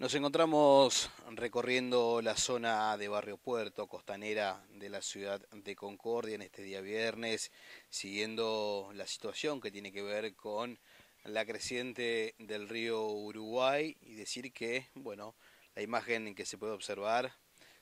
Nos encontramos recorriendo la zona de Barrio Puerto, costanera de la ciudad de Concordia en este día viernes, siguiendo la situación que tiene que ver con la creciente del río Uruguay y decir que, bueno, la imagen que se puede observar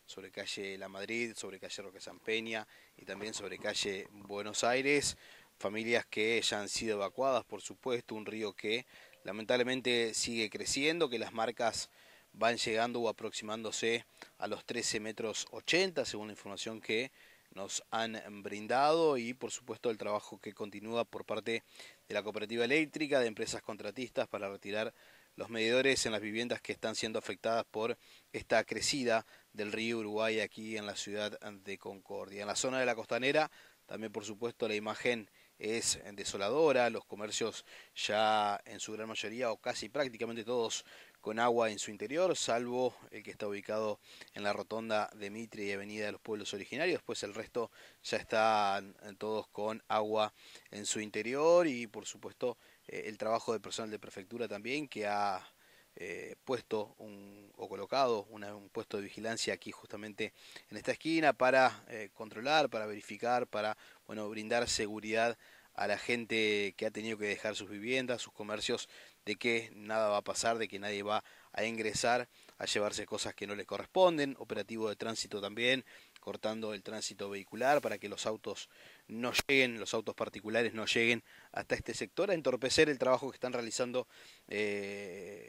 sobre calle La Madrid, sobre calle Roque San Peña y también sobre calle Buenos Aires, familias que ya han sido evacuadas, por supuesto, un río que lamentablemente sigue creciendo, que las marcas van llegando o aproximándose a los 13 metros 80, según la información que nos han brindado y por supuesto el trabajo que continúa por parte de la cooperativa eléctrica, de empresas contratistas para retirar los medidores en las viviendas que están siendo afectadas por esta crecida del río Uruguay aquí en la ciudad de Concordia. En la zona de la costanera, también por supuesto la imagen es desoladora, los comercios ya en su gran mayoría o casi prácticamente todos con agua en su interior, salvo el que está ubicado en la rotonda de Mitre y Avenida de los Pueblos Originarios, pues el resto ya están eh, todos con agua en su interior y por supuesto eh, el trabajo de personal de prefectura también que ha eh, puesto un o colocado un puesto de vigilancia aquí justamente en esta esquina para eh, controlar, para verificar, para bueno, brindar seguridad a la gente que ha tenido que dejar sus viviendas, sus comercios, de que nada va a pasar, de que nadie va a ingresar a llevarse cosas que no le corresponden, operativo de tránsito también, cortando el tránsito vehicular para que los autos no lleguen, los autos particulares no lleguen hasta este sector, a entorpecer el trabajo que están realizando eh,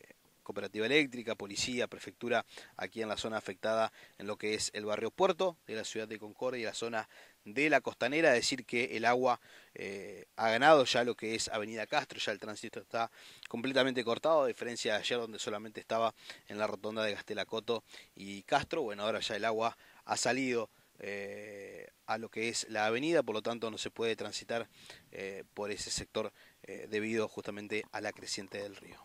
cooperativa eléctrica, policía, prefectura, aquí en la zona afectada en lo que es el barrio Puerto de la ciudad de Concordia y la zona de la costanera, decir que el agua eh, ha ganado ya lo que es Avenida Castro, ya el tránsito está completamente cortado, a diferencia de ayer donde solamente estaba en la rotonda de Gastelacoto y Castro, bueno, ahora ya el agua ha salido eh, a lo que es la avenida, por lo tanto no se puede transitar eh, por ese sector debido justamente a la creciente del río.